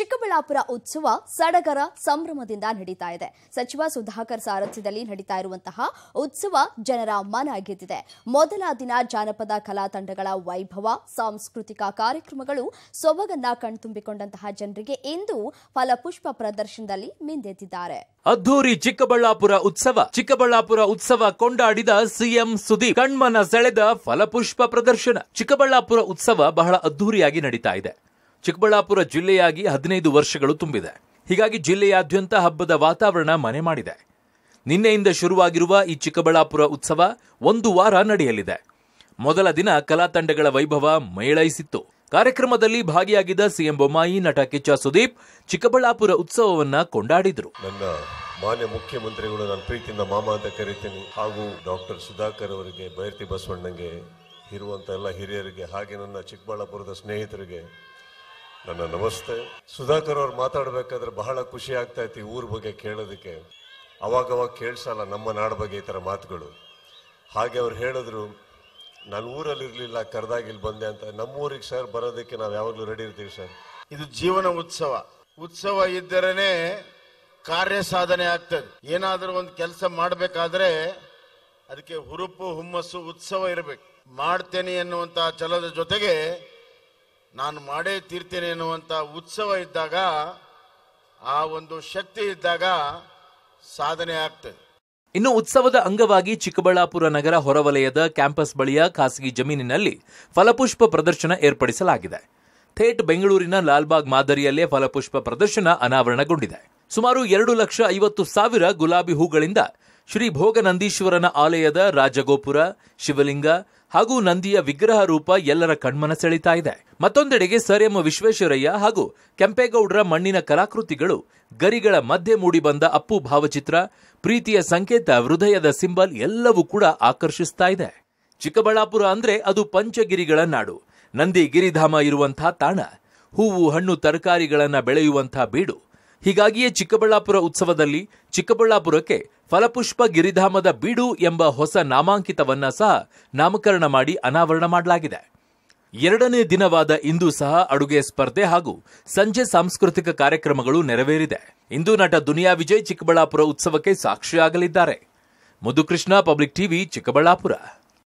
ಚಿಕ್ಕಬಳ್ಳಾಪುರ ಉತ್ಸವ ಸಡಗರ ಸಂಭ್ರಮದಿಂದ ನಡೀತಾ ಇದೆ ಸಚಿವ ಸುಧಾಕರ್ ಸಾರಥ್ಯದಲ್ಲಿ ನಡೀತಾ ಇರುವಂತಹ ಉತ್ಸವ ಜನರ ಮನ ಗೆದ್ದಿದೆ ಮೊದಲ ದಿನ ಜಾನಪದ ಕಲಾ ತಂಡಗಳ ವೈಭವ ಸಾಂಸ್ಕೃತಿಕ ಕಾರ್ಯಕ್ರಮಗಳು ಸೊಬಗನ್ನ ಕಣ್ತುಂಬಿಕೊಂಡಂತಹ ಜನರಿಗೆ ಇಂದು ಫಲಪುಷ್ಪ ಪ್ರದರ್ಶನದಲ್ಲಿ ಮಿಂದೆದ್ದಿದ್ದಾರೆ ಅದ್ದೂರಿ ಚಿಕ್ಕಬಳ್ಳಾಪುರ ಉತ್ಸವ ಚಿಕ್ಕಬಳ್ಳಾಪುರ ಉತ್ಸವ ಕೊಂಡಾಡಿದ ಸಿಎಂ ಸುದೀಪ್ ಕಣ್ಮನ ಸೆಳೆದ ಫಲಪುಷ್ಪ ಪ್ರದರ್ಶನ ಚಿಕ್ಕಬಳ್ಳಾಪುರ ಉತ್ಸವ ಬಹಳ ಅದ್ದೂರಿಯಾಗಿ ನಡೀತಾ ಇದೆ ಚಿಕ್ಕಬಳ್ಳಾಪುರ ಜಿಲ್ಲೆಯಾಗಿ ಹದಿನೈದು ವರ್ಷಗಳು ತುಂಬಿದೆ ಹೀಗಾಗಿ ಜಿಲ್ಲೆಯಾದ್ಯಂತ ಹಬ್ಬದ ವಾತಾವರಣ ಮನೆ ಮಾಡಿದೆ ನಿನ್ನೆಯಿಂದ ಶುರುವಾಗಿರುವ ಈ ಚಿಕ್ಕಬಳ್ಳಾಪುರ ಉತ್ಸವ ಒಂದು ವಾರ ನಡೆಯಲಿದೆ ಮೊದಲ ದಿನ ಕಲಾ ತಂಡಗಳ ವೈಭವ ಮೇಳೈಸಿತ್ತು ಕಾರ್ಯಕ್ರಮದಲ್ಲಿ ಭಾಗಿಯಾಗಿದ್ದ ಸಿಎಂ ಬೊಮ್ಮಾಯಿ ನಟ ಕಿಚ್ಚ ಸುದೀಪ್ ಚಿಕ್ಕಬಳ್ಳಾಪುರ ಉತ್ಸವವನ್ನ ಕೊಂಡಾಡಿದರು ನನ್ನ ಮಾನ್ಯ ಮುಖ್ಯಮಂತ್ರಿಗಳು ನನ್ನ ಪ್ರೀತಿಯಿಂದ ಮಾಮ ಅಂತ ಕರೀತೀನಿ ಹಾಗೂ ಡಾಕ್ಟರ್ ಸುಧಾಕರ್ ಅವರಿಗೆ ಬೈರತಿ ಬಸವಣ್ಣಗೆ ಇರುವಂತ ಎಲ್ಲ ಹಿರಿಯರಿಗೆ ಹಾಗೆ ನನ್ನ ಚಿಕ್ಕಬಳ್ಳಾಪುರದ ಸ್ನೇಹಿತರಿಗೆ ನನ್ನ ನಮಸ್ತೆ ಸುಧಾಕರ್ ಅವ್ರು ಮಾತಾಡ್ಬೇಕಾದ್ರೆ ಬಹಳ ಖುಷಿ ಆಗ್ತಾ ಇತ್ತು ಊರ ಬಗ್ಗೆ ಕೇಳೋದಕ್ಕೆ ಅವಾಗ ಅವಾಗ ಕೇಳಿಸಲ್ಲ ನಮ್ಮ ನಾಡ ಬಗ್ಗೆ ಈ ಥರ ಮಾತುಗಳು ಹಾಗೆ ಅವ್ರು ಹೇಳಿದ್ರು ನನ್ನ ಊರಲ್ಲಿ ಇರಲಿಲ್ಲ ಕರೆದಾಗ ಇಲ್ಲಿ ಬಂದೆ ಅಂತ ನಮ್ಮ ಊರಿಗೆ ಸರ್ ಬರೋದಕ್ಕೆ ನಾವು ಯಾವಾಗಲೂ ರೆಡಿ ಇರ್ತೀವಿ ಸರ್ ಇದು ಜೀವನ ಉತ್ಸವ ಉತ್ಸವ ಇದ್ದರೇನೆ ಕಾರ್ಯ ಸಾಧನೆ ಆಗ್ತದೆ ಏನಾದರೂ ಒಂದು ಕೆಲಸ ಮಾಡಬೇಕಾದ್ರೆ ಅದಕ್ಕೆ ಹುರುಪು ಹುಮ್ಮಸ್ಸು ಉತ್ಸವ ಇರಬೇಕು ಮಾಡ್ತೇನೆ ಎನ್ನುವಂತಹ ಛಲದ ಜೊತೆಗೆ ನಾನು ಮಾಡೇ ತೀರ್ತೇನೆ ಎನ್ನುವಂಥ ಉತ್ಸವ ಇದ್ದಾಗ ಆ ಒಂದು ಶಕ್ತಿ ಇದ್ದಾಗ ಸಾಧನೆ ಆಗ್ತದೆ ಇನ್ನು ಉತ್ಸವದ ಅಂಗವಾಗಿ ಚಿಕ್ಕಬಳ್ಳಾಪುರ ನಗರ ಹೊರವಲಯದ ಕ್ಯಾಂಪಸ್ ಬಳಿಯ ಖಾಸಗಿ ಜಮೀನಿನಲ್ಲಿ ಫಲಪುಷ್ಪ ಪ್ರದರ್ಶನ ಏರ್ಪಡಿಸಲಾಗಿದೆ ಥೇಟ್ ಬೆಂಗಳೂರಿನ ಲಾಲ್ಬಾಗ್ ಮಾದರಿಯಲ್ಲೇ ಫಲಪುಷ್ಪ ಪ್ರದರ್ಶನ ಅನಾವರಣಗೊಂಡಿದೆ ಸುಮಾರು ಎರಡು ಲಕ್ಷ ಐವತ್ತು ಸಾವಿರ ಗುಲಾಬಿ ಹೂಗಳಿಂದ ಶ್ರೀ ಭೋಗನಂದೀಶ್ವರನ ಆಲಯದ ರಾಜಗೋಪುರ ಶಿವಲಿಂಗ ಹಾಗೂ ನಂದಿಯ ವಿಗ್ರಹ ರೂಪ ಎಲ್ಲರ ಕಣ್ಮನ ಸೆಳೀತಾ ಇದೆ ಮತ್ತೊಂದೆಡೆಗೆ ಸರ್ ಎಂ ವಿಶ್ವೇಶ್ವರಯ್ಯ ಹಾಗೂ ಕೆಂಪೇಗೌಡರ ಮಣ್ಣಿನ ಕಲಾಕೃತಿಗಳು ಗರಿಗಳ ಮಧ್ಯೆ ಮೂಡಿಬಂದ ಅಪ್ಪು ಭಾವಚಿತ್ರ ಪ್ರೀತಿಯ ಸಂಕೇತ ಹೃದಯದ ಸಿಂಬಲ್ ಎಲ್ಲವೂ ಕೂಡ ಆಕರ್ಷಿಸ್ತಾ ಇದೆ ಚಿಕ್ಕಬಳ್ಳಾಪುರ ಅಂದ್ರೆ ಅದು ಪಂಚಗಿರಿಗಳ ನಾಡು ನಂದಿ ಗಿರಿಧಾಮ ಇರುವಂತಹ ತಾಣ ಹೂವು ಹಣ್ಣು ತರಕಾರಿಗಳನ್ನ ಬೆಳೆಯುವಂತಹ ಬೀಡು ಹೀಗಾಗಿಯೇ ಚಿಕ್ಕಬಳ್ಳಾಪುರ ಉತ್ಸವದಲ್ಲಿ ಚಿಕ್ಕಬಳ್ಳಾಪುರಕ್ಕೆ ಫಲಪುಷ್ಪ ಗಿರಿಧಾಮದ ಬೀಡು ಎಂಬ ಹೊಸ ನಾಮಾಂಕಿತವನ್ನ ಸಹ ನಾಮಕರಣ ಮಾಡಿ ಅನಾವರಣ ಮಾಡಲಾಗಿದೆ ಎರಡನೇ ದಿನವಾದ ಇಂದು ಸಹ ಅಡುಗೆ ಸ್ಪರ್ಧೆ ಹಾಗೂ ಸಂಜೆ ಸಾಂಸ್ಕೃತಿಕ ಕಾರ್ಯಕ್ರಮಗಳು ನೆರವೇರಿದೆ ಇಂದು ನಟ ದುನಿಯಾ ವಿಜಯ್ ಚಿಕ್ಕಬಳ್ಳಾಪುರ ಉತ್ಸವಕ್ಕೆ ಸಾಕ್ಷಿಯಾಗಲಿದ್ದಾರೆ ಮಧುಕೃಷ್ಣ ಪಬ್ಲಿಕ್ ಟಿವಿ ಚಿಕ್ಕಬಳ್ಳಾಪುರ